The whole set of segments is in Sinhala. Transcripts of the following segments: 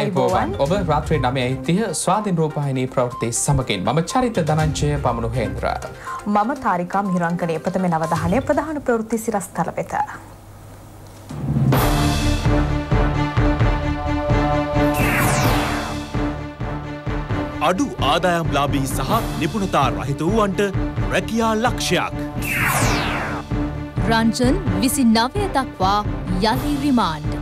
අයිබෝවන් ඔබ රාත්‍රී නමයයි තිය ස්වාධීන් රූපහිනී ප්‍රවෘති සමකින් මම චරිත දනංචය පමණු හේන්ද්‍ර. මම තාරිකා මිරංකනය ප්‍රථම නවදහනය ප්‍රධාන ප්‍රවෘත්ති සිරස්ථල වෙත. අඩු ආදායම් ලාබී සහ නිපුණතා රහිත වූවන්ට රැකියා ලක්ෂයක්. රංචන් විසි නවය දක්වා යලි රිමාන්ඩ.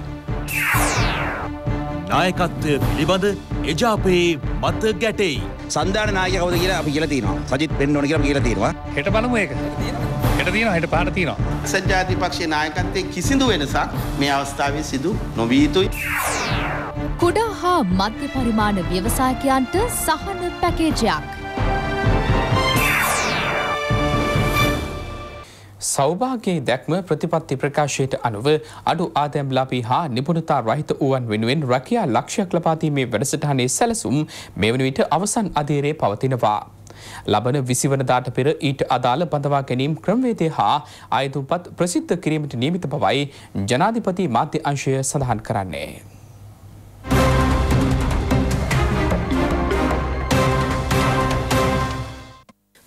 නායකත්වය පිළිබඳ එජාපයේ මත ගැටෙයි. සන්ධාන නායක කවුද කියලා අපි කියලා තියෙනවා. සජිත් වෙන්න ඕන කියලා අපි කියලා තියෙනවා. හෙට බලමු ඒක. හෙට තියෙනවා හෙට පාට තියෙනවා. සංජාතිපක්ෂයේ නායකත්වයේ කිසිදු වෙනසක් මේ අවස්ථාවේ සිදු නොවිය යුතුයි. කුඩා හා මධ්‍ය පරිමාණ ව්‍යවසායකයන්ට සහන පැකේජයක් සෞභාගේ දැක්ම ප්‍රතිපත්ති ප්‍රකාශයට අනුව අඩු ආදැම්ලාපී හා නිපුණතා රහිත වුවන් වෙනුවෙන් රැකයා ලක්ෂයක් ලපාතීමේ වැඩසටහනේ සැලසුම් මෙවන විට අවසන් අධීරේ පවතිනවා. ලබන විසිවනදාට පෙර ඊට අදාළ බඳවා ගැනීම් ක්‍රමවේදය හා අයතුපත් ප්‍රසිද්ධ කිරීමට නියමිත බවයි ජනාධිපති මාධ්‍ය අංශය සඳහන් කරන්නේ.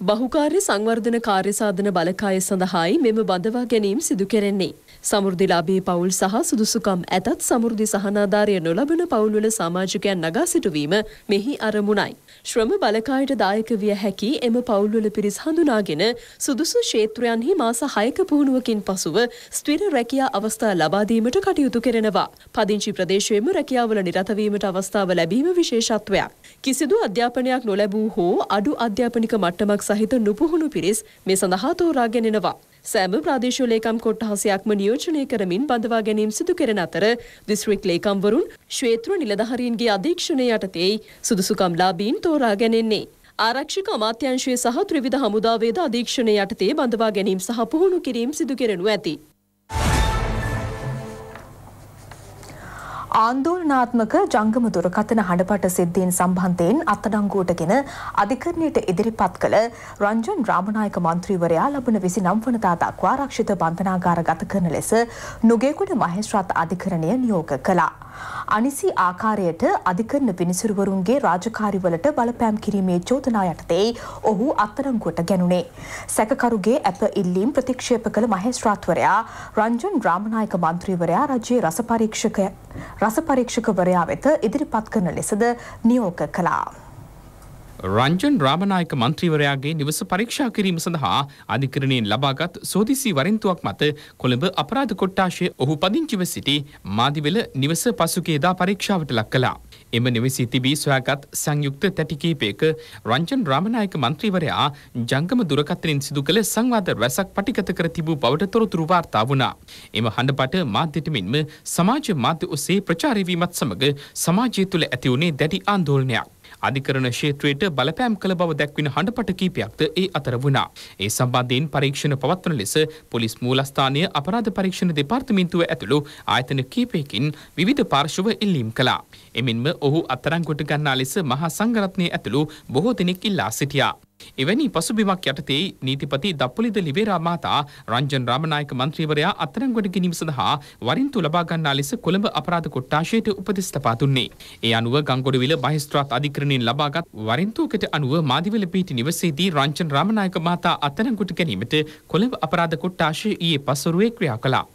බහුකාර්ය සංවර්ධන කාර්යසාධන බලකාය සඳහායි මෙම බඳවා ගැනීම් සිදු කෙරෙන්නේ. සමෘද්ධිලාභී පවුල් සහ සුදුසුකම් ඇතත් සමෘද්ධි සහනාධාරය නොලබන පවුල්වල සමාජිකයන් නගා සිටුවීම මෙහි අරමුණයි. ශ්‍රම බලකායට දායක විය හැකි එම පවුල්වල පිරිස් හඳුනාගෙන සුදුසු ක්ෂේත්‍රයන්හි මාස 6ක පුහුණුවකින් පසුව ස්ථිර රැකියා අවස්ථා ලබා දීමට කටයුතු කරනවා. පදිංචි ප්‍රදේශයේම රැකියාවල නිරත වීමට අවස්ථාව ලැබීම විශේෂත්වයක්. කිසිදු අධ්‍යාපනයක් නොලැබූ හෝ අඩු අධ්‍යාපනික මට්ටමක් සහිත නුපුහුණු පිරිස් මේ සඳහා තෝරාගෙනෙනවා. සෑම ප්‍රාදේශීය ලේකම් කොට්ටහසයක්ම නියෝජනය කරමින් බඳවා ගැනීම සිදු කෙරෙන අතර දිස්ත්‍රික් ලේකම්වරුන් ශ්වේත්‍ර නිලධාරීන්ගේ අධීක්ෂණය යටතේ සුදුසුකම්ලාභීන් තෝරා ගැනෙන්නේ. ආරක්ෂක අමාත්‍යංශය සහ ත්‍රිවිධ හමුදාවේද අධීක්ෂණය යටතේ බඳවා ගැනීම සහ පුහුණු කිරීම සිදු කෙරෙනු ඇති. ආන්දෝලනාත්මක ජංගම දුරකථන හඬපට සිද්ධීන් සම්බන්ධයෙන් අත්අඩංගුවටගෙන අධිකරණයට ඉදිරිපත් කළ රංජන් රාමනායක මන්ත්‍රීවරයා ලබන 29 වනදා දක්වා ආරක්ෂිත බන්ධනාගාර ගත කරන ලෙස නුගේගොඩ මහේස්ත්‍රාත් අධිකරණය නියෝග කළා. අනිසි ආකාරයට අධිකරණ විනිසුරුවරුන්ගේ රාජකාරිවලට බලපෑම් කිරීමේ චෝදනා යටතේ ඔහු අත්තරංගුවට ගැනුණේ. සැකකරුගේ ඇප ඉල්ලීම් ප්‍රතික්ෂේප කළ මහේස්ත්‍රාත්වරයා රංජන් රාමනායක මන්ත්‍රීවරයා රජයේ රස පරීක්ෂකවරයා වෙත ඉදිරිපත් කරන ලෙසද නියෝග කළා. රංජන් රාමනායක මන්ත්‍රීවරයාගේ නිවස පරීක්ෂා කිරීම සඳහා අධිකරණයෙන් ලබාගත් සෝදිසි වරින්තුවක් මත කොළඹ අපරාධ කොට්ටාශය ඔහු පදිංචිව සිටි මාදිවෙල නිවස පසුකේදා පරීක්ෂාවට ලක් කළා. එම නිවසී තිබී සොයාගත් සංයුක්ත තැටිකීපයක රංජන් රාමනායක මන්ත්‍රීවරයා ජංගම දුරකථනින් සිදු කළ සංවාද රැසක් පටිගත කර තිබූ බවට තොරතුරු වාර්තා වුණා. එම හඬපට මාධ්‍යට මෙන්ම සමාජ මාධ්‍ය ඔස්සේ ප්‍රචාරය වීමත් සමග සමාජය තුළ ඇති වුණේ දැඩි ආන්දෝලනයක්. අධිකරණ ක්ෂේත්‍රයට බලපෑම් කළ බව දැක්වෙන හඬපට කීපයක්ද ඒ අතර වුණා. ඒ සම්බන්ධයෙන් පරීක්ෂණ පවත්වන ලෙස පොලිස් මූලස්ථානය අපරාධ පරීක්ෂණ දෙපාර්තමේන්තුව ඇතුළු ආයතන කීපයකින් විවිධ පාර්ශව ඉල්ලීම් කළා. එමෙන්ම ඔහු අත්තරංගොට ගන්නා ලෙස මහා සංඝරත්නය ඇතුළු බොහෝ දෙනෙක් ඉල්ලා සිටියා. එවැනි පසුබිමක් යටතේ නීතිපති දප්පුලිද ලිබේරා මහතා රංජන් රාමනායක මන්ත්‍රීවරයා අත්අඩංගුවට ගැනීම සඳහා වරින්තු ලබා ගන්නා ලෙස කොළඹ අපරාධ කොට්ටාශයට උපදෙස් ලබා දුන්නේ. ඒ අනුව ගංගොඩවිල මහේස්ත්‍රාත් අධිකරණයෙන් ලබාගත් වරින්තුවකට අනුව මාදිවල පීටි නිවසේදී රංජන් රාමනායක මහතා අත්අඩංගුවට ගැනීමට කොළඹ අපරාධ කොට්ටාශය ඊයේ පසුරුවේ ක්‍රියා කළා.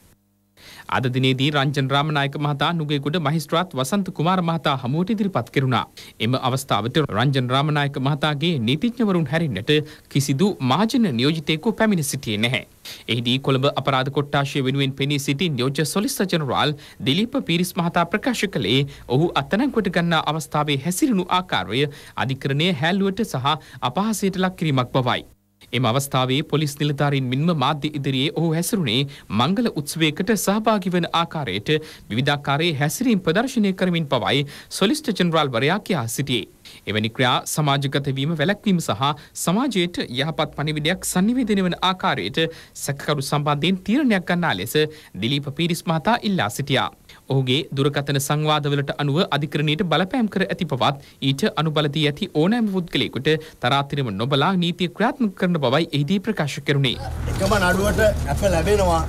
අද දිනේදී රංජන් රාමනායක මහතා නුගේගොඩ මහිස්ත්‍රාත් වසන්ත කුමාර මහතා හමුවට ඉදිරිපත් කෙරුණා. එම අවස්ථාවට රංජන් රාමනායක මහතාගේ නීතිඥවරුන් හැරෙන්නට කිසිදු මාජන නියෝජිතයෙකු පැමිණ සිටියේ නැහැ. එහිදී කොළඹ අපරාධ කොට්ටාශය වෙනුවෙන් පෙනී සිටි නියෝජ්‍ය සොලිස්ටර් ජෙනරාල් දිලීප පීරිස් මහතා ප්‍රකාශ කළේ ඔහු අත්අඩංගුවට ගන්නා අවස්ථාවේ හැසිරුණු ආකාරය අධිකරණයේ හැල්ලුවට සහ අපහාසයට ලක් කිරීමක් බවයි. එම අවස්ථාවේ පොලිස් නිලධාරීන් මින්ම මාධ්‍ය ඉදිරියේ ඔහු හැසිරුණේ මංගල උත්සවයකට සහභාගි වන ආකාරයට විවිධාකාරයේ හැසිරීම් ප්‍රදර්ශනය කරමින් පවයි සොලිස්ට ජෙනරාල් වරයා කියා සිටියේ. එවැනි ක්‍රියා සමාජගත වීම වැළැක්වීම සහ සමාජයට යහපත් පණිවිඩයක් sannivedana වන ආකාරයට සැකකරු සම්බන්ධයෙන් තීරණයක් ගන්නා ලෙස දිලීප පීරිස් මහතා ඉල්ලා සිටියා. ඔහුගේ දුරකථන සංවාදවලට අනුව අධිකරණයට බලපෑම් කර ඇති පවත් ඊට අනුබලදී ඇති ඕනෑම පුද්ගලයෙකුට තරාතිරම නොබලා නීතිය ක්‍රියාත්මක කරන බවයි එහිදී ප්‍රකාශ කෙරුණේ. එකම නඩුවට ඇප ලැබෙනවා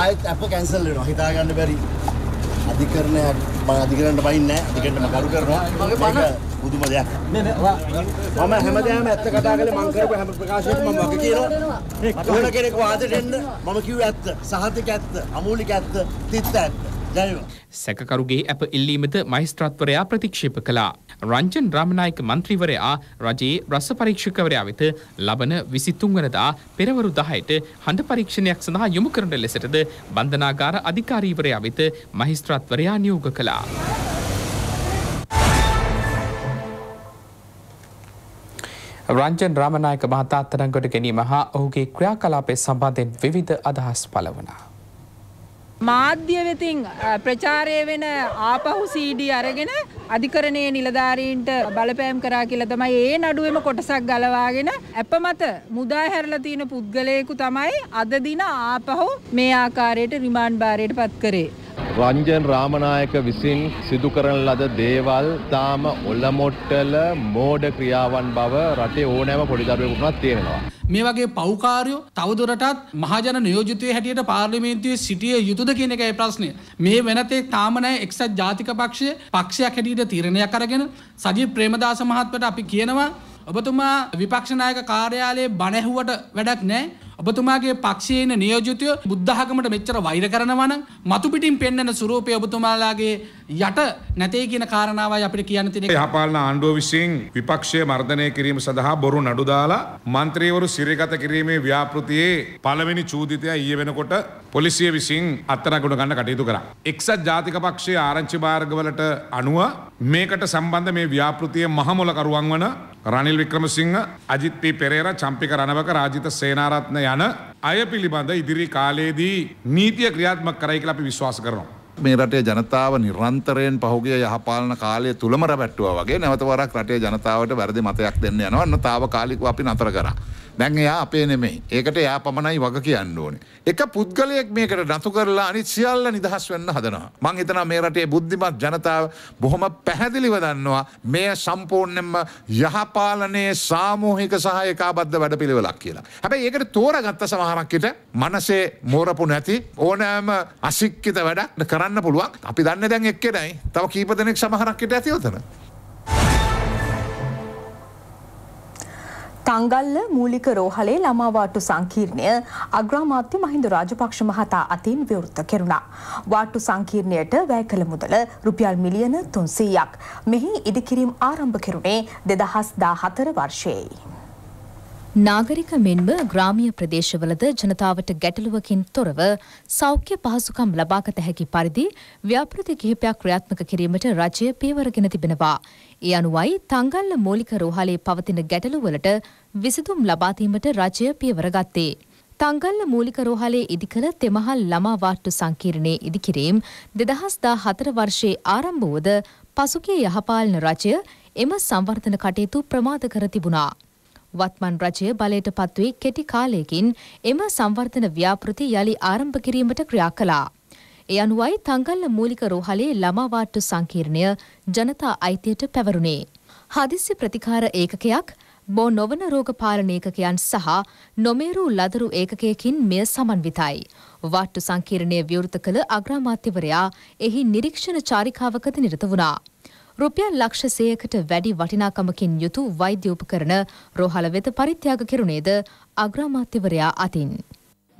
ආයෙත් ඇප කැන්සල් වෙනවා හිතාගන්න බැරි. අධිකරණයක් මම අධිකරණයට බයින්නේ නැහැ. අධිකරණයට මම කරු කරනවා. මගේ බණ පුදුම දෙයක් මම හැමදාම ඇත්ත කතා කළේ මං කරපු හැම ප්‍රකාශයකම මම වගේ කියනවා ඕන කෙනෙක් වාදයට එන්න මම කිව්වේ ඇත්ත සහතික ඇත්ත අමූලික ඇත්ත තිත් ඇත්ත සැකකරුගේ ඇප ඉල්ලීමද මහිස්ත්‍රත්වරයා ප්‍රතික්ෂේප කළා. රංජන් රාමනායක මන්ත්‍රීවරයා රජයේ රස පරීක්ෂකවරයා වෙත ලබන විසිතුන්වනදා පෙරවරු දහයට හඬ පරීක්ෂණයක් සඳහා යොමු කරන ලෙසටද බන්ධනාගාර අධිකාරීවරයා වෙත මහිස්ත්‍රත්වරයා නියෝග කළා. රංජන් රාමනායක මහතාත්තරංගොට ගැනීම හා ඔහුගේ ක්‍රියාකලාපය සම්බන්ධෙන් විවිධ අදහස් පලවනා. මාධ්‍ය වෙතින් ප්‍රචාරය වෙන ආපහු සීඩී අරගෙන අධිකරණයේ නිලධාරීන්ට බලපෑම් කරා කියලා තමයි ඒ නඩුවෙම කොටසක් ගලවාගෙන අප මත මුදා හැරලා තියෙන පුද්ගලයෙකු තමයි අද දින ආපහු මේ ආකාරයට රිමාන්ඩ් භාරයට පත් කරේ. රංජන් රාමනායක විසින් සිදු කරන ලද දේවල් තාම ඔල්ලමොට්ටල මෝඩ ක්‍රියාවන් බව රටේ ඕනෑම පොඩි දරුවෙකුටත් තියෙනවා. මේ වගේ පෞකාරයෝ තවදුරටත් මහජන නියෝජිතය හැටියට පාර්ලිමේන්තුවේ සිටිය යුතුද කියන එකයි ප්‍රශ්නය. මේ වෙනතේ තාම නැහැ එක්සත් ජාතික පක්ෂය පක්ෂයක් හැටියට තීරණයක් අරගෙන සජී ප්‍රේමදාස මහත්වට අපි කියනවා ඔබතුමා විපක්ෂනායක කාර්යාලයේ බණැහුවට වැඩක් නෑ. ඔබතුමාගේ පක්ෂයේන නියෝජිතයෝ බුද්ධහගමට මෙච්චර වෛර කරනවනම් මතු පිටින් පෙන්වන ස්වරූපය ඔබතුමාලාගේ යට නැtei කියන කාරණාවයි අපිට කියන්න තියෙන්නේ. යහපාලන ආණ්ඩුව විසින් විපක්ෂය මර්ධනය කිරීම සඳහා බොරු නඩු දාලා മന്ത്രിවරු සිරගත කිරීමේ ව්‍යාපෘතියේ පළවෙනි චූදිතය ඊයේ වෙනකොට පොලිසිය විසින් අත්අඩංගුවට ගන්න කටයුතු කරා. එක්සත් ජාතික පක්ෂයේ ආරංචි මාර්ගවලට අනුව මේකට සම්බන්ධ මේ ව්‍යාපෘතියේ මහමොලකරුවන් වන රනිල් වික්‍රමසිංහ අජිත්තී පෙරේර චම්පික රණවක රාජිත සේනාරත්න යන අය පිළිබඳ ඉදිරි කාලයේදී නීතිය ක්‍රියාත්මක කරයි කියලා අපි විශ්වාස කරනවා. මේ රටේ ජනතාව නිරන්තරයෙන් පහුගේ යහපාලන කාලය තුළම රැට්ටුව වගේ නැවතවරක් රටේ ජනතාවට වැරදි මතයක් දෙන්න යනවන්න තාව කාලිකව අපි නතර කර. දැන් එයා අපේ නෙමෙයි ඒකට එයා පමණයි වග කියන්න ඕනේ. එක පුද්ගලයෙක් මේකට නතු කරලා අනිත් සියල්ල නිදහස් වෙන්න හදනවා. මං හිතනවා මේ රටේ බුද්ධිමත් ජනතාව බොහොම පැහැදිලිව දන්නවා මේ සම්පූර්ණයෙන්ම යහපාලනයේ සාමූහික සහ ඒකාබද්ධ වැඩපිළිවෙලක් කියලා. හැබැයි ඒකට තෝරගත්ත සමහරක් විට මනසේ මෝරපු නැති ඕනෑම අසික්කිත වැඩක් කරන්න කරන්න පුළුවන් අපි දන්න දැන් එක්කෙනයි තව කීප දෙනෙක් සමහරක්කට ඇතිවතන. තංගල්ල මූලික රෝහලේ ළමාවාටු සංකීර්ණය අග්‍රාමාත්‍ය මහින්ද රාජපක්ෂ මහතා අතින් විවෘත කෙරුණා. වාට්ටු සංකීර්ණයට වැය කළ මුදල රුපියල් මිලියන තුන්සීයක්. මෙහි ඉදිකිරීම් ආරම්භ කෙරුණේ දෙදහස් දා හතර වර්ෂයයි. නාගරික මෙන්ම ග්‍රාමීය ප්‍රදේශවලද ජනතාවට ගැටලුවකින් තොරව සෞඛ්‍ය පහසුකම් ලබාගත හැකි පරිදි ව්‍යාපෘති කිහිපයක් ක්‍රියාත්මක කිරීමට රජය පියවරගෙන තිබෙනවා. ඒ අනුවයි තංගල්ල මූලික රෝහලේ පවතින ගැටලුවලට විසඳුම් ලබා දීමට රජය පියවර ගත්තේ. තංගල්ල මූලික රෝහලේ ඉදිකළ තෙමහල් ළමා වාට්ටු සංකීර්ණයේ ඉදිකිරීම 2014 වර්ෂයේ ආරම්භ වුවද පසුගිය යහපාලන රජය එම සංවර්ධන කටයුතු ප්‍රමාද කර තිබුණා. වත්මන් රජය බලයට පත්වී කෙටි කාලයකින් එම සංවර්ධන ව්‍යාපෘති යළි ආරම්භ කිරීමට ක්‍රියා කළා. ඒ අනුවයි තංගල්ල මූලික රෝහලේ ළමා වාට්ටු සංකීර්ණය ජනතා අයිතියට පැවරුණේ. හදිසි ප්‍රතිකාර ඒකකයක් බෝ නොවන රෝග පාලන ඒකකයන් සහ නොමේරු ලදරු ඒකකයකින් මෙය සමන්විතයි. වාට්ටු සංකීර්ණය විවෘත කළ අග්‍රාමාත්‍යවරයා එහි නිරීක්ෂණ චාරිකාවකද නිරත වුණා. රුපියල් ලක්ෂ සයකට වැඩි වටිනාකමකින් යුතු වෛද්‍ය උපකරණ රෝහල වෙත පරිත්‍යාග කෙරුණේද අග්‍රාමාත්‍යවරයා අතින්.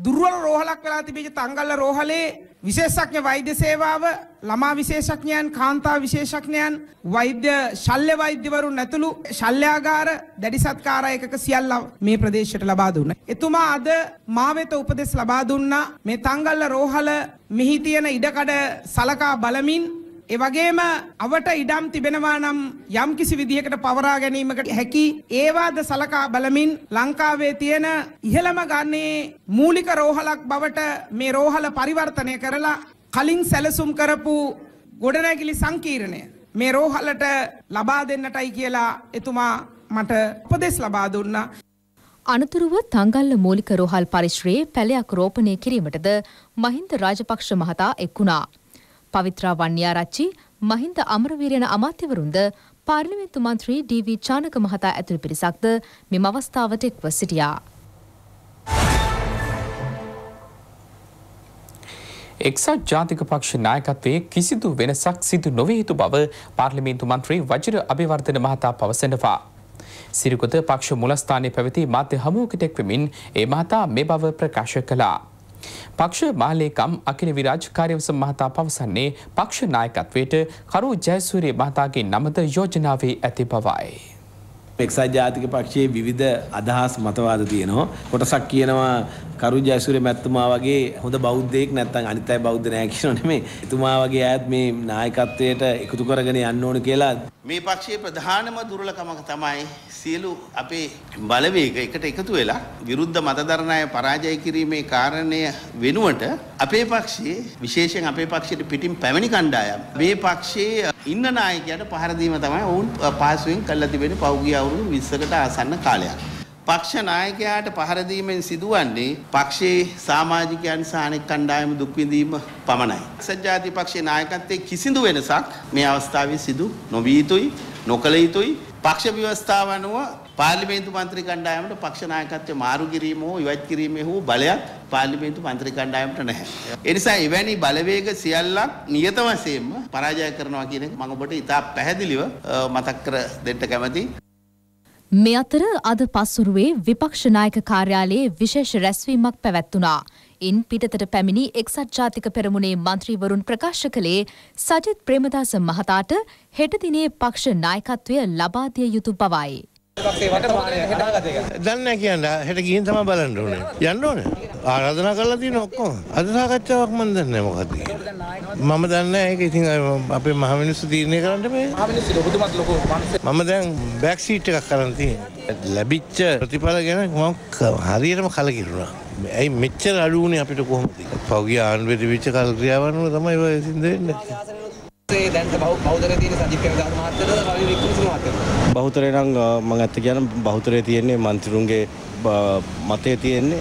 දුර්වල රෝහලක් වෙලා තිබිච්ච තංගල්ල රෝහලේ විශේෂඥ වෛද්‍ය සේවාව ළමා විශේෂඥයන් කාන්තා විශේෂඥයන් වෛද්‍ය ශල්්‍ය වෛද්‍යවරුන් ඇතුළු ශල්්‍යාගාර දැඩි සත්කාර එකක සියල්ල මේ ප්‍රදේශයට ලබා දුන්නා. එතුමා අද මා වෙත උපදෙස් ලබා දුන්නා මේ තංගල්ල රෝහල මෙහි තියෙන ඉඩකඩ සලකා බලමින් ඒ වගේම අවට ඉඩම් තිබෙනවා නම් යම් කිසි විදිහකට පවරා ගැනීමකට හැකි ඒවාද සලකා බලමින් ලංකාවේ තියෙන ඉහළම ගන්නේ මූලික රෝහලක් බවට මේ රෝහල පරිවර්තනය කරලා කලින් සැලසුම් කරපු ගොඩනැගිලි සංකීර්ණය මේ රෝහලට ලබා දෙන්නටයි කියලා එතුමා මට උපදෙස් ලබා දුන්නා. අනතුරුව තංගල්ල මූලික රෝහල් පරිශ්‍රයේ පැලයක් රෝපණය කිරීමටද මහින්ද රාජපක්ෂ මහතා එක්ුණා. පවිත්‍රා වන්‍යාරච්චි මහින්ද අමරවීරයන අමාත්‍යවරුන්ද පාර්ලිමේන්තු මන්ත්‍රී ඩී.වී. චානක මහතා ඇතුළු පිරිසක්ද මෙම අවස්ථාවට එක්ව සිටියා. එක්සත් ජාතික පක්ෂ නායකත්වයේ කිසිදු වෙනසක් සිදු නොවිය යුතු බව පාර්ලිමේන්තු මන්ත්‍රී වජිර අභිවර්ධන මහතා පවසනවා. සිරිකොත පක්ෂ මුලස්ථානයේ පැවති මාධ්‍ය හමුවකට එක්වමින් ඒ මහතා මේ බව ප්‍රකාශ කළා. පක්ෂ මාලේකම් අකින විරාජ් කාර්යවස මහතා පවසන්නේ පක්ෂ නායකත්වයට කරු ජයසූරිය මහතාගේ නමද යෝජනාවේ ඇති බවයි. එක්සත් ජාතික පක්ෂයේ විවිධ අදහස් මතවාද තියෙනවා. කොටසක් කියනවා කරු ජයසූරිය මැතිතුමා වගේ හොඳ බෞද්ධයෙක් නැත්නම් අනිත් අය බෞද්ධ නැහැ කියනෝ නෙමෙයි. එතුමා වගේ අයත් මේ නායකත්වයට එකතු කරගෙන යන්න ඕන කියලා මේ පක්ෂයේ ප්‍රධානම දුර්ලකමක තමයි සියලු අපේ බලවේග එකට එකතු වෙලා විරුද්ධ මතධරණය පරාජය කිරීමේ කාරණය වෙනුවට අපේ පක්ෂයේ විශේෂයෙන් අපේ පක්ෂයට පිටින් පැමිණි කණ්ඩායම් මේ පක්ෂයේ ඉන්න නායකයට පහර දීම තමයි ඔවුන් පහසුවෙන් කළා තිබෙන පෞගිය අවුරුදු 20කට ආසන්න කාලයක්. පක්ෂ නායකයාට පහර දීමෙන් සිදුවන්නේ පක්ෂයේ සමාජිකයන් සහ අනෙක් කණ්ඩායම දුක් විඳීම පමණයි. සජාති පක්ෂයේ නායකත්වයේ කිසිදු වෙනසක් මේ අවස්ථාවේ සිදු නොවිය යුතුයි, නොකළ යුතුයි. පක්ෂ ව්‍යවස්ථාව අනුව පාර්ලිමේන්තු මන්ත්‍රී කණ්ඩායමට පක්ෂ නායකත්වය මාරු කිරීම හෝ ඉවත් කිරීමේ හෝ බලයක් පාර්ලිමේන්තු මන්ත්‍රී කණ්ඩායමට නැහැ. ඒ නිසා එවැනි බලවේග සියල්ලක් නියත වශයෙන්ම පරාජය කරනවා කියන එක මම ඔබට ඉතා පැහැදිලිව මතක් කර දෙන්න කැමතියි. මේ අතර අද පස්වරුවේ විපක්ෂ නායක කාර්යාලයේ විශේෂ රැස්වීමක් පැවැත්වුණා. ඉන් පිටතට පැමිණි එක්සත් ජාතික පෙරමුණේ මන්ත්‍රීවරුන් ප්‍රකාශ කළේ සජිත් ප්‍රේමදාස මහතාට හෙට දිනේ පක්ෂ නායකත්වය ලබා දිය යුතු බවයි. දන්න කියන්න හෙට ගිහින් තම බලන්න ඕනේ යන්න ඕනේ ආරාධනා කරලා තියෙන ඔක්කොම අද සාකච්ඡාවක් මම දන්නේ මොකද්ද මම දන්නේ ඒක ඉතින් අපේ මහ මිනිස්සු තීරණය කරන්න මේ මම දැන් බෑක් සීට් එකක් කරන් තියෙනවා ලැබිච්ච ප්‍රතිඵල ගැන මම හරියටම කලකිරුණා ඇයි මෙච්චර අඩු වුණේ අපිට කොහොමද පෞගිය ආණ්ඩුවේ තිබිච්ච කල් ක්‍රියාවන් තමයි ඔය සිද්ධ වෙන්නේ දැන් බෞද්ධ තියෙන සජීව මහත්තයා බහුතරේ නම් මම ඇත්ත කියන බහුතරේ තියෙන්නේ മന്ത്രിරුන්ගේ මතය තියෙන්නේ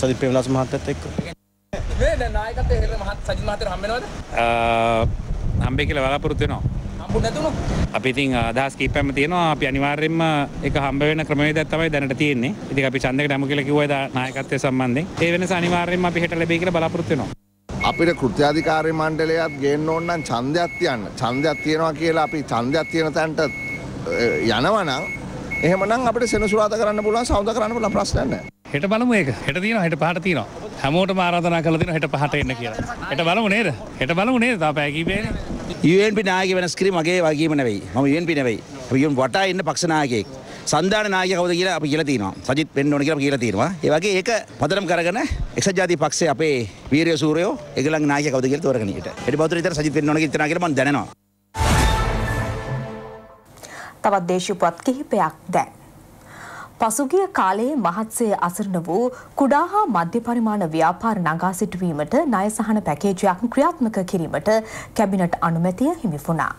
සජිත් ප්‍රේමදාස මහත්තයත් එක්ක. මේ දැන් නායකත්වයේ හෙළ මහත් සජිත් මහත්තයට හම් වෙනවද? හම්බෙයි කියලා බලාපොරොත්තු වෙනවා. හම්බුනේ නැතුණු. අපි ඉතින් අදහස් කීපයක්ම තියෙනවා. අපි අනිවාර්යයෙන්ම ඒක හම්බ වෙන ක්‍රමවේදයක් තමයි දැනට තියෙන්නේ. ඉතින් අපි ඡන්දයකට හමු කියලා කිව්වා නායකත්වය සම්බන්ධයෙන්. ඒ වෙනස අනිවාර්යයෙන්ම අපි හෙට ලැබෙයි කියලා බලාපොරොත්තු වෙනවා. අපිට කෘත්‍යාධිකාරය මණ්ඩලයත් ගේන්න ඕන්නන් චන්දයක් තියන්න චන්දයක් තියෙනවා කියලා අපි චන්දයක් තියෙන තැන්ට යනවනම් එහෙමනම් අපිට සෙනසුරාදා කරන්න පුළුවන් සවුදා කරන්න පුළුවන් ප්‍රශ්නයක් නැහැ. හෙට බලමු ඒක. හෙට තියෙනවා හෙට පහට තියෙනවා. හැමෝටම ආරාධනා කරලා තියෙනවා හෙට පහට එන්න කියලා. හෙට බලමු නේද? හෙට බලමු නේද? තා පැය කිහිපයනේ. UNP නායකයෙ වෙනස් කිරීම මගේ වගකීම නෙවෙයි. මම UNP නෙවෙයි. අපි UNP වටා ඉන්න පක්ෂ නායකයෙක්. සන්ධාන නායක කවුද කියලා අපි කියලා තියෙනවා. සජිත් වෙන්න ඕන කියලා අපි කියලා තියෙනවා. ඒ වගේ ඒක පදනම් කරගෙන එක්සත් ජාතික පක්ෂයේ අපේ වීරය සූරයෝ ඒගොල්ලන්ගේ නායක කවුද කියලා තෝරගන්න ඉන්න. ඊට පස්සේ විතර සජිත් වෙන්න ඕන කියලා ඉතනා කියලා මම දැනනවා. තවත් දේශුපත් කිහිපයක් දැන්. පසුගිය කාලයේ මහත්සේ අසරණ වූ කුඩා හා මධ්‍ය පරිමාණ ව්‍යාපාර නගා සිටුවීමට ණය සහන පැකේජයක් ක්‍රියාත්මක කිරීමට කැබිනට් අනුමැතිය හිමිවුණා.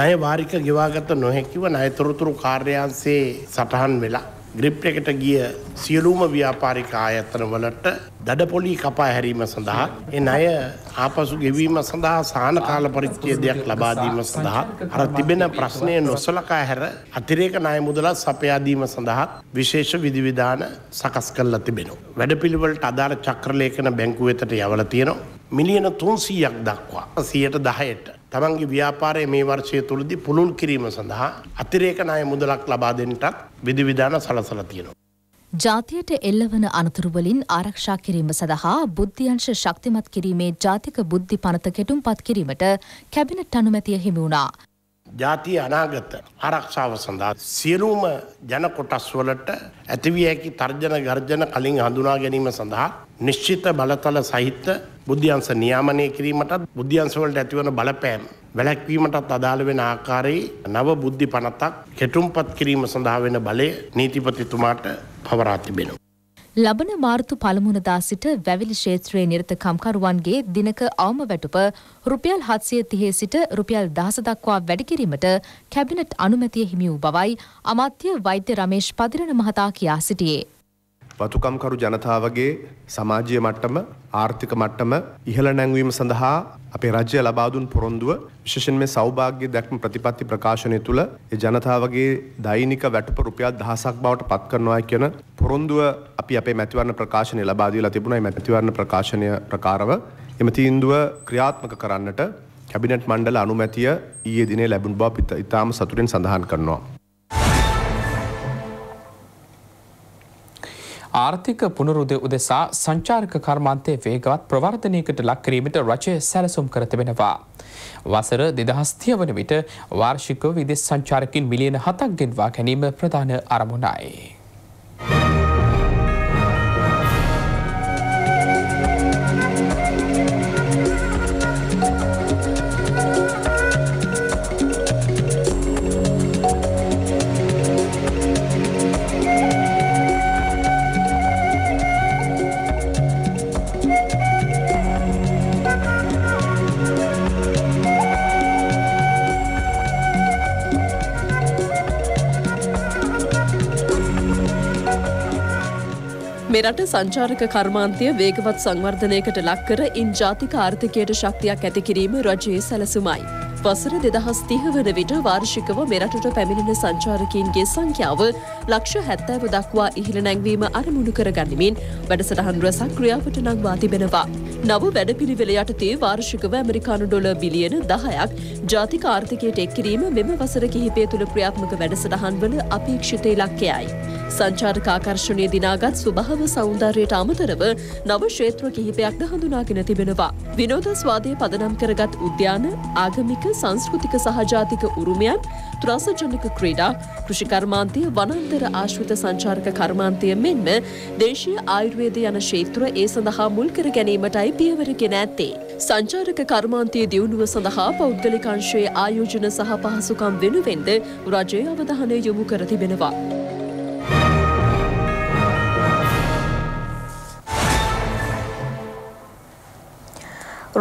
ණය වාරික ගෙවාගත නොහැකිව ණයතරතුරු කාර්යාංශයේ සටහන් වෙලා ග්‍රිප් එකට ගිය සියලූම ව්‍යාපාරික ආයතන වලට දඩපොලි කපා හැරීම සඳහා එ අය ආපසු ගෙවීම සඳහා සානකාල පරිච්චේදයක් ලබාදීම සඳහා අර තිබෙන ප්‍රශ්නය නොසලකා හැර අතිරේක ණය මුදලත් සපයාදීම සඳහා විශේෂ විධිවිධාන සකස් කරලා තිබෙනවා. වැඩපිළිවෙලට අදාළ චක්‍රලේඛන බැංකුව වෙතට යවලා තියෙනවා. මිලියන 300ක් දක්වා 110ට තමන්ගේ ව්‍යාපාරය මේ වර්ෂය තුළදි පුළුල් කිරීම සඳහා අතිරේක ණය මුදලක් ලබා දෙන්නටත් විධිවිධාන සලසලා තියෙනවා. ජාතියට එල්ලවන අනතුරුවලින් ආරක්ෂා කිරීම සඳහා බුද්ධියංශ ශක්තිමත් කිරීමේ ජාතික බුද්ධි පනත කෙටුම්පත් කිරීමට කැබිනට් අනුමැතිය හිමි වුණා. ජාතිය අනාගත ආරක්ෂාව සඳහා සියලුම ජන කොටස් වලට ඇතිවිය හැකි තර්ජන ගර්ජන කලින් හඳුනා ගැනීම සඳහා නිශ්චිත බලතල සහිත බුද්ධ්‍යංශ නියාමනය කිරීමටත් බුද්ධ්‍යංශවලට ඇතිවන බලපෑම් වැළැක්වීමටත් අදාළ වෙන ආකාරයේ නව බුද්ධි පනතක් කෙටුම්පත් කිරීම සඳහා වෙන බලය නීතිපතිතුමාට පවරා තිබෙනවා. ලබන මාර්තු පළමුුණදා සිට වැවිලි ක්ෂේත්‍රයේ නිරතකම්කරුවන්ගේ දිනක අවම වැටුප රුපියල් හත්සිය තිහේ සිට රුපියල් දහස දක්වා වැඩිකිරීමට කැබිනට් අනුමැතිය හිමි වූ බවයි අමාත්‍ය වෛද්‍ය රමේෂ් පදිරණ මහතා කියා සිටියේ. වතුකම්කරු ජනතාවගේ සමාජීය මට්ටම ආර්ථික මට්ටම ඉහළ නැංවීම සඳහා අපේ රජය ලබාදුන් පොරොන්දුව විශෂෙන් මේ සෞභාග්‍ය දැක්ම ප්‍රතිපත්ති ප්‍රකාශනය තුළ ඒ ජනතාවගේ දෛනික වැටුප රුපියල් දහසක් බවට පත් කරනවා කියන පොරොන්දුව අපි අපේ මැතිවරණ ප්‍රකාශනය ලබාදීලා තිබුණයි මැතිවරණ ප්‍රකාශනය ප්‍රකාරව එම තීන්දුව ක්‍රියාත්මක කරන්නට කැබිනට් මණ්ඩල අනුමැතිය ඊයේ දිනේ ලැබුණ බව ඉතාම සතුටින් සඳහන් කරනවා. ආර්ථික පුනරුද උදෙසා සංචාරක කර්මාන්තය වේගවත් ප්‍රවර්ධනයකට ලක්කිරීමට රජය සැලසුම් කරතිබෙනවා. වසර දෙදහස්තිය වන විට වාර්ෂිකව විදෙස් සංචාරකින් මිලියන හතක් ගෙන්වා ගැනීම ප්‍රධාන අරමුණයි. මෙරට සංචාරක කර්මාන්තය වේගවත් සංවර්ධනයකට ලක්කර ඉන් ජාතික ආර්ථිකයට ශක්තියක් ඇතිකිරීම රජයේ සැලසුමයි. වසර දෙදහස් තිහ වන විට වාර්ෂිකව මෙරටට පැමිණෙන සංචාරකීන්ගේ සංඛ්‍යාව ලක්ෂ හැත්තෑව දක්වා ඉහළ නැංවීම අරමුණු කරගනිමින් වැඩසටහන්ුව සක්‍රියාවට නංවා තිබෙනවා. නව වැඩපිළිවෙල යටතේ වාර්ෂිකව ඇමරිකානු ඩොල බිලියන දහයක් ජාතික ආර්ථිකයට එක්කිරීම මෙම වසර කිහිපය තුළ ක්‍රියාත්මක වැඩසටහන් වල අපේක්ෂිත ඉලක්කයයි. සංචාර්කාකර්ෂණය දිනාගත් සුභහව සෞන්දර්යට අමතරව නව ක්ෂේත්‍ර කිහිපයක්ද හඳුනාගෙන තිබෙනවා. විනෝද ස්වාදය පදනම් කරගත් උද්‍යාන ආගමික සංස්කෘතික සහජාතික උරුමයන් ත්‍රාසජනක ක්‍රීඩා කෘෂිකර්මාන්තය වනන්තර ආශ්විත සංචාරක කර්මාන්තය මෙන්ම දේශීය ආයුර්වේද යන ශේත්‍ර ඒ සඳහා මුල්කර ගැනීමටයි පියවරගෙන ඇත්තේ. සංචාරක කර්මාන්තයේ දියුණුව සඳහා පෞද්ගලිකංශයේ ආයෝජන සහ පහසුකම් වෙනුවෙන්ද රජය අවධානය යොමු කර තිබෙනවා.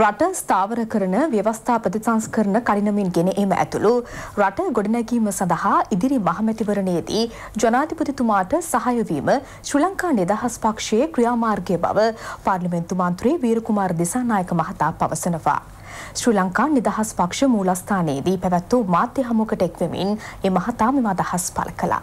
රට ස්ථාවර කරන ව්‍යවස්ථා ප්‍රතිසංස්කරණ කඩිනමින් ගෙන එම ඇතුළු රට ගොඩනැගීම සඳහා ඉදිරි මහමැතිවරණයේදී ජනාධිපතිතුමාට සහයවීම ශ්‍රී ලංකා නිදහස් පක්ෂයේ ක්‍රියාමාර්ගය බව පාර්ලිමේන්තු මන්ත්‍රී වීරකුමාර දිසානායක මහතා පවසනවා. ශ්‍රී ලංකා නිදහස් පක්ෂ මූලස්ථානයේදී පැවැත් වූ මාධ්‍ය හමුවකට එක්වෙමින් ඒ මහතා මෙම අදහස් පළ කළා.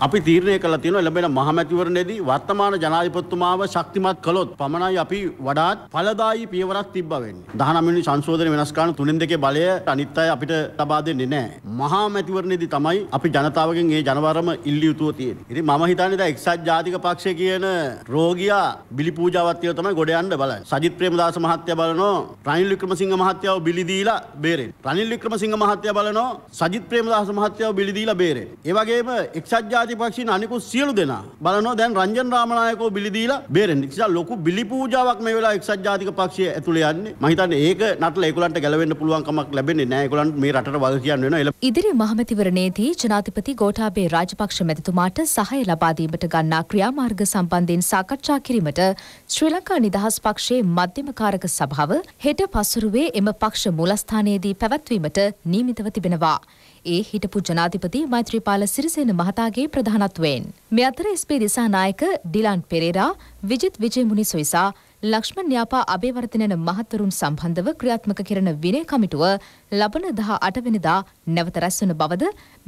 අපි තීරණය කළ තියෙන එළඹෙන මහමැතිවරණයේදී වර්තමාන ජනාධිපතිතුමාව ශක්තිමත් කළොත් පමණයි අපි වඩාත් ඵලදායී පියවරක් තිබ්බ වෙන්නේ. 19 වෙනි සංශෝධන වෙනස් කරන තුනෙන් දෙකේ බලය අනිත් අය අපිට ලබා දෙන්නේ නැහැ. මහමැතිවරණයේදී තමයි අපි ජනතාවගෙන් මේ ජනවරම ඉල්ලිය යුතුව තියෙන්නේ. ඉතින් මම හිතන්නේ දැන් එක්සත් ජාතික පක්ෂය කියන රෝගියා බිලි පූජාවක් තියව තමයි ගොඩ යන්න බලන්නේ. සජිත් ප්‍රේමදාස මහත්තයා බලනෝ රනිල් වික්‍රමසිංහ මහත්තයාව බිලි දීලා බේරෙන්න. රනිල් වික්‍රමසිංහ මහත්තයා බලනෝ සජිත් ප්‍රේමදාස මහත්තයාව බිලි දීලා බේරෙන්න. ඒ වගේම එක්සත් ජාතිපක්ෂීන් අනිකුත් සියලු දෙනා බලනවා දැන් රංජන් රාමනායකව බිලි දීලා බේරෙන්න. නිසා ලොකු බිලි පූජාවක් මේ වෙලාව එක්සත් ජාතික පක්ෂය ඇතුලේ යන්නේ. මම හිතන්නේ ඒක නටලා ඒගොල්ලන්ට ගැලවෙන්න පුළුවන් කමක් ලැබෙන්නේ නැහැ. ඒගොල්ලන් මේ රටට වග කියන්න වෙනවා. ඉදිරි මහමැතිවරණයේදී ජනාධිපති ගෝඨාභය රාජපක්ෂ මැතිතුමාට සහාය ලබා දීමට ගන්නා ක්‍රියාමාර්ග සම්බන්ධයෙන් සාකච්ඡා කිරීමට ශ්‍රී ලංකා නිදහස් පක්ෂයේ මධ්‍යම කාරක සභාව හෙට පසුරුවේ එම පක්ෂ මූලස්ථානයේදී පැවැත්වීමට නියමිතව තිබෙනවා. ඒ හිටපු ජනාධිපති මෛත්‍රීපාල සිරිසේන මහතාගේ ප්‍රධානත්වයෙන්. මෙ අතර ස්පේ දිසානායක ඩිලන් පෙරේරා විජිත් විජයමුනි සොයිසා ලක්ෂ්මන් යාපා අභේවර්තනන මහත්වරුන් සම්බන්ධව ක්‍රියාත්මක කරන විනය කමිටුව ලබන දහ අටවෙනිදා නැවත රැස්වන බවද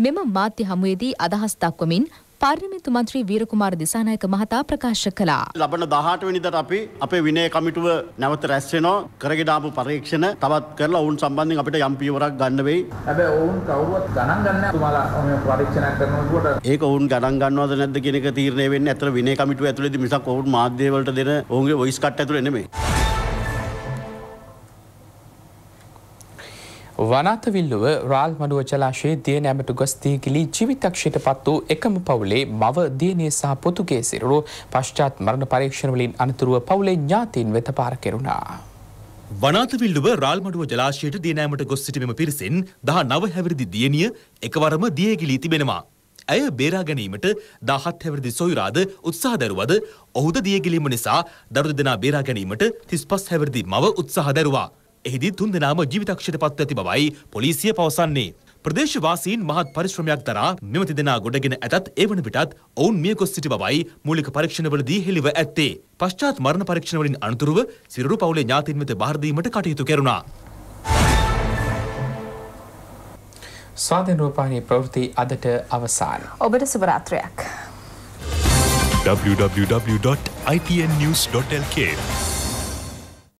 මෙම මාධ්‍ය හමුවේදී අදහස් දක්වමින් පාර්ලිමේන්තු මන්ත්‍රී වීරකුමාර දිසානායක මහතා ප්‍රකාශ කළා. ලබන 18 වෙනිදාට අපි අපේ විනය කමිටුව නැවත රැස් වෙනවා. කරගෙන ආපු පරීක්ෂණ තවත් කරලා ඔවුන් සම්බන්ධයෙන් අපිට යම් පියවරක් ගන්න වෙයි. හැබැයි ඔවුන් කවුරුවත් ගණන් ගන්නේ නැහැ. තුමාලා මේ පරීක්ෂණ කරනකොට ඒක ඔවුන් ගණන් ගන්නවද නැද්ද කියන එක තීරණය වෙන්නේ අතර විනය කමිටුව ඇතුළේදී මිසක් ඔවුන් මාධ්‍ය වලට දෙන ඔවුන්ගේ වොයිස් කට් ඇතුළේ නෙමෙයි. වනතවිල්ලුව රාල්මඩුව ජලාශයේ දිය නැමට ගොස් දීගිලි ජීවිතක්ෂයට පත් වූ එකම පවුලේ මව දියණිය සහ පොතුගේ සිරුරු පශ්චාත් මරණ පරීක්ෂණවලින් අනතුරුව පවුලේ ඥාතීන් වෙත පාර කෙරුණා. වනාතවිල්ලුව රාල්මඩුව ජලාශයට දියනෑමට ගොස් සිටිමම පිරිසෙන් දහ නව හැවිරිදි දියණිය එකවරම දියගිලී තිබෙනවා. ඇය බේරා ගැනීමට දහත් හැවිරිදි සොයුරාද උත්සාහ දරුවද ඔහුද දියගිලීම නිසා දරු දෙදෙනා බේරා ගැනීමට තිස්පස් හැවිරිදි මව උත්සාහ දරුවා. එහිදී තුන්දෙනාම ජීවිතක්ෂයට පත්ව ඇති බවයි පොලිසිය පවසන්නේ. ප්‍රදේශවාසීන් මහත් පරිශ්‍රමයක් දරා මෙම තිදෙනා ගොඩගෙන ඇතත් ඒ වන විටත් ඔවුන් මියගොස් සිටි බවයි මූලික පරීක්ෂණවලදී හෙළිව ඇත්තේ. පශ්චාත් මරණ පරීක්ෂණවලින් අනතුරුව සිරුරු පවුලේ ඥාතීන් වෙත බාර දීමට කටයුතු කෙරුණා. ස්වාධීන රූපානී ප්‍රවෘත්ති අදට අවසාන. ඔබට සුබරාත්‍රයක්. www.itnnews.lk